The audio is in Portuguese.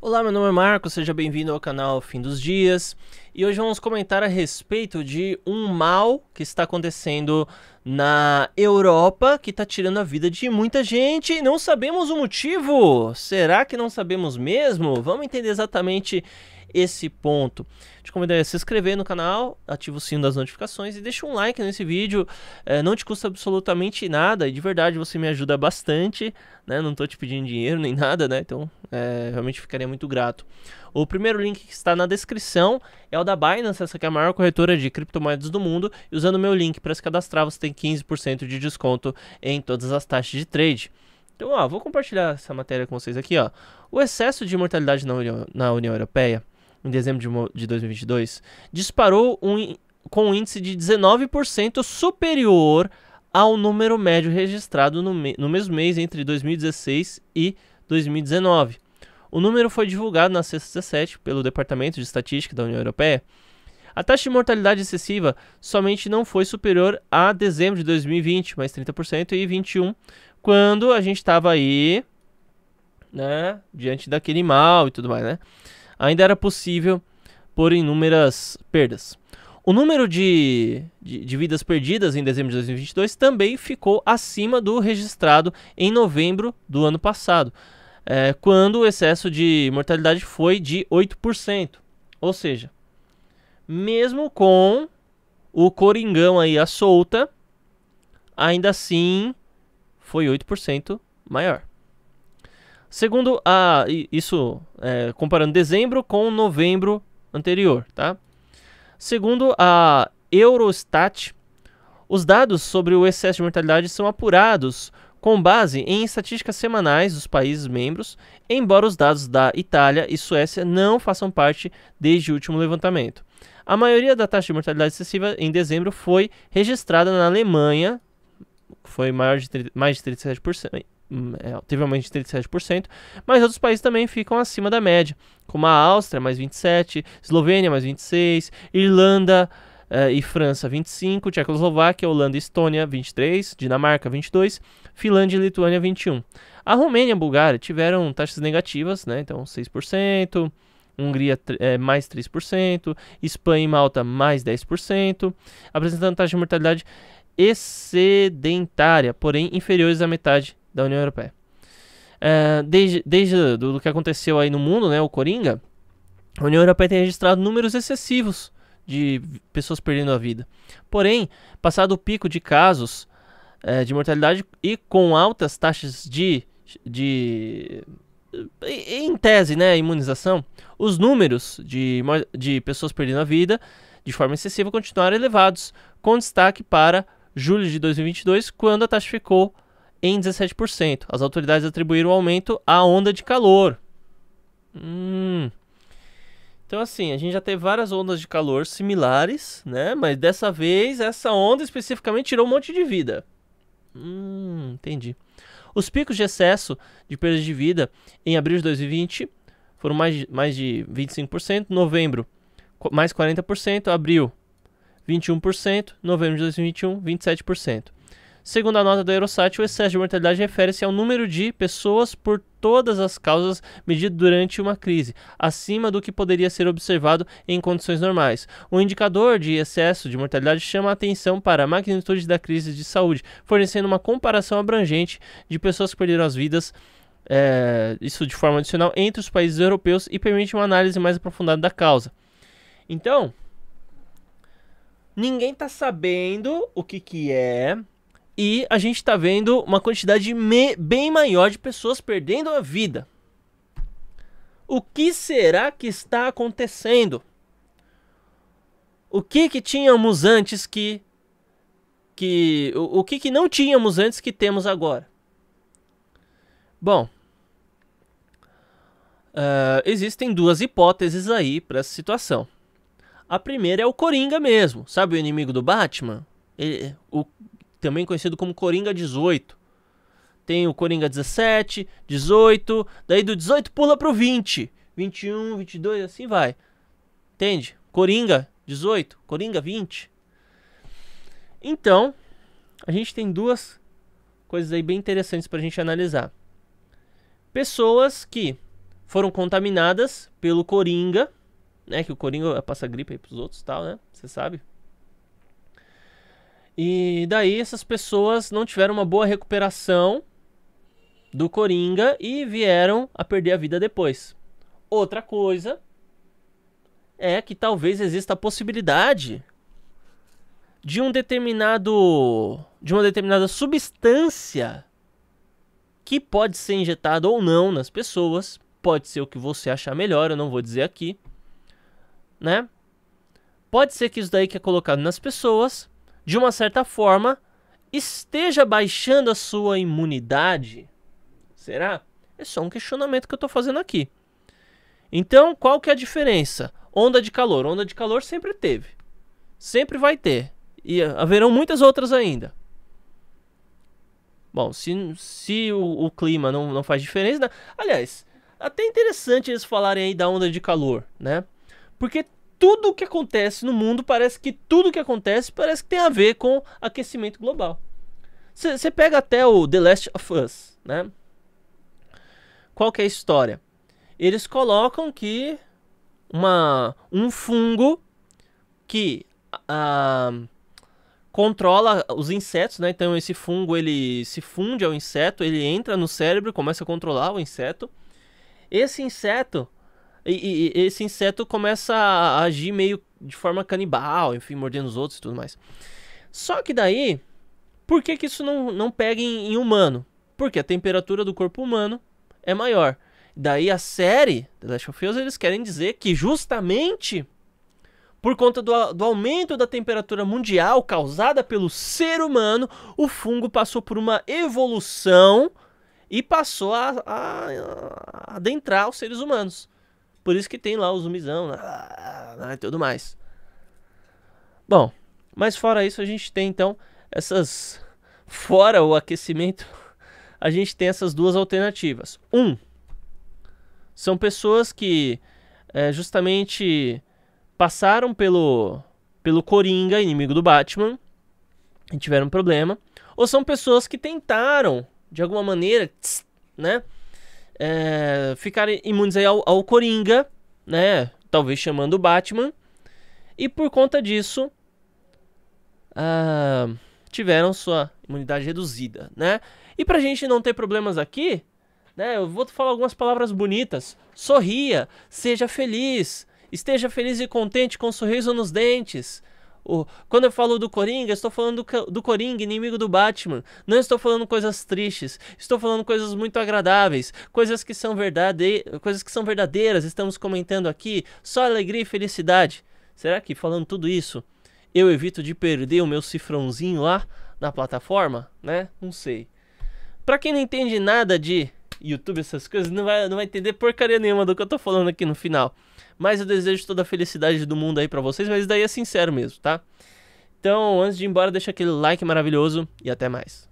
Olá, meu nome é Marco, seja bem-vindo ao canal Fim dos Dias. E hoje vamos comentar a respeito de um mal que está acontecendo na Europa que está tirando a vida de muita gente e não sabemos o motivo. Será que não sabemos mesmo? Vamos entender exatamente esse ponto. Te convido a se inscrever no canal, ativa o sino das notificações e deixa um like nesse vídeo. É, não te custa absolutamente nada e de verdade você me ajuda bastante. Né? Não estou te pedindo dinheiro nem nada, né? Então é, realmente ficaria muito grato. O primeiro link que está na descrição é o da Binance, essa que é a maior corretora de criptomoedas do mundo. E usando o meu link para se cadastrar, você tem 15% de desconto em todas as taxas de trade. Então, ó, vou compartilhar essa matéria com vocês aqui, ó. O excesso de mortalidade na União, na União Europeia, em dezembro de, de 2022, disparou um, com um índice de 19% superior ao número médio registrado no, no mesmo mês entre 2016 e 2019. O número foi divulgado na sexta 17 pelo Departamento de Estatística da União Europeia. A taxa de mortalidade excessiva somente não foi superior a dezembro de 2020, mais 30% e 21, quando a gente estava aí, né, diante daquele mal e tudo mais, né? Ainda era possível por inúmeras perdas. O número de, de, de, vidas perdidas em dezembro de 2022 também ficou acima do registrado em novembro do ano passado, é, quando o excesso de mortalidade foi de 8%. Ou seja, mesmo com o Coringão aí à solta, ainda assim foi 8% maior. Segundo a isso é, comparando dezembro com novembro anterior, tá? Segundo a Eurostat, os dados sobre o excesso de mortalidade são apurados com base em estatísticas semanais dos países membros, embora os dados da Itália e Suécia não façam parte desde o último levantamento. A maioria da taxa de mortalidade excessiva em dezembro foi registrada na Alemanha, foi maior de mais de 37%, hum, é, teve um aumento de 37%, mas outros países também ficam acima da média, como a Áustria, mais 27%, Eslovênia, mais 26%, Irlanda, uh, e França 25, Tchecoslováquia, Holanda e Estônia 23, Dinamarca 22, Finlândia e Lituânia 21. A Romênia e a Bulgária tiveram taxas negativas, né? Então 6%. Hungria é, mais 3%, Espanha e Malta mais 10%, apresentando taxa de mortalidade excedentária, porém inferiores à metade da União Europeia. Eh, desde desde que aconteceu aí no mundo, né, o Coringa, a União Europeia tem registrado números excessivos de pessoas perdendo a vida. Porém, passado o pico de casos é, de mortalidade e com altas taxas de, de em tese, né, imunização, os números de, de pessoas perdendo a vida de forma excessiva continuaram elevados, com destaque para julho de 2022, quando a taxa ficou em 17%. As autoridades atribuíram o aumento à onda de calor. Hum. Então, assim, a gente já teve várias ondas de calor similares, né? Mas dessa vez, essa onda especificamente tirou um monte de vida. Hum, entendi. Os picos de excesso de perda de vida em abril de 2020 foram mais de, mais de 25%, novembro mais 40%, abril 21%, novembro de 2021 27%. Segundo a nota do Eurostat, o excesso de mortalidade refere-se ao número de pessoas por todas as causas medido durante uma crise, acima do que poderia ser observado em condições normais. O indicador de excesso de mortalidade chama a atenção para a magnitude da crise de saúde, fornecendo uma comparação abrangente de pessoas que perderam as vidas. É, isso de forma adicional entre os países europeus e permite uma análise mais aprofundada da causa. Então, ninguém está sabendo o que, que é, e a gente está vendo uma quantidade bem maior de pessoas perdendo a vida. O que será que está acontecendo? O que que tínhamos antes que que o, o que que não tínhamos antes que temos agora? Bom, uh, existem duas hipóteses aí para essa situação. A primeira é o Coringa mesmo, sabe o inimigo do Batman? Ele, o também conhecido como Coringa 18. Tem o Coringa 17, 18, daí do 18 pula pro 20, 21, 22, assim vai. Entende? Coringa 18, Coringa 20. Então, a gente tem duas coisas aí bem interessantes para a gente analisar. Pessoas que foram contaminadas pelo Coringa, né? Que o Coringa passa gripe aí pros outros e tal, né? Você sabe, e daí essas pessoas não tiveram uma boa recuperação do Coringa e vieram a perder a vida depois. Outra coisa é que talvez exista a possibilidade de um determinado de uma determinada substância que pode ser injetada ou não nas pessoas, pode ser o que você achar melhor, eu não vou dizer aqui, né? Pode ser que isso daí que é colocado nas pessoas de uma certa forma, esteja baixando a sua imunidade? Será? É só um questionamento que eu estou fazendo aqui. Então, qual que é a diferença? Onda de calor. Onda de calor sempre teve. Sempre vai ter. E haverão muitas outras ainda. Bom, se, se o, o clima não, não faz diferença. Né? Aliás, até interessante eles falarem aí da onda de calor, né? Porque tudo o que acontece no mundo parece que tudo o que acontece parece que tem a ver com aquecimento global. Você pega até o The Last of Us, né? Qual que é a história? Eles colocam que uma, um fungo que controla os insetos, né? Então esse fungo ele se funde ao inseto, ele entra no cérebro, começa a controlar o inseto. Esse inseto e, e, esse inseto começa a agir meio de forma canibal, enfim, mordendo os outros e tudo mais. Só que daí, por que, que isso não, não pega em, em humano? Porque a temperatura do corpo humano é maior. Daí a série The Last of Us, eles querem dizer que justamente por conta do, do, aumento da temperatura mundial causada pelo ser humano, o fungo passou por uma evolução e passou a, a, a adentrar os seres humanos. Por isso que tem lá o zoomizão e tudo mais. Bom, mas fora isso, a gente tem então essas. Fora o aquecimento, a gente tem essas duas alternativas. Um, são pessoas que é, justamente passaram pelo, pelo Coringa, inimigo do Batman, e tiveram um problema. Ou são pessoas que tentaram, de alguma maneira, tss, né? é, ficarem imunes ao, ao Coringa, né? Talvez chamando o Batman. E por conta disso, ah, tiveram sua imunidade reduzida, né? E pra gente não ter problemas aqui, né? Eu vou falar algumas palavras bonitas. Sorria, seja feliz, esteja feliz e contente com um sorriso nos dentes. O, quando eu falo do Coringa, estou falando do, do Coringa, inimigo do Batman. Não estou falando coisas tristes, estou falando coisas muito agradáveis, coisas que são verdade, coisas que são verdadeiras. Estamos comentando aqui só alegria e felicidade. Será que falando tudo isso, eu evito de perder o meu cifrãozinho lá na plataforma, né? Não sei. Para quem não entende nada de YouTube, essas coisas, não vai, não vai entender porcaria nenhuma do que eu tô falando aqui no final. Mas eu desejo toda a felicidade do mundo aí para vocês, mas daí é sincero mesmo, tá? Então, antes de ir embora, deixa aquele like maravilhoso e até mais.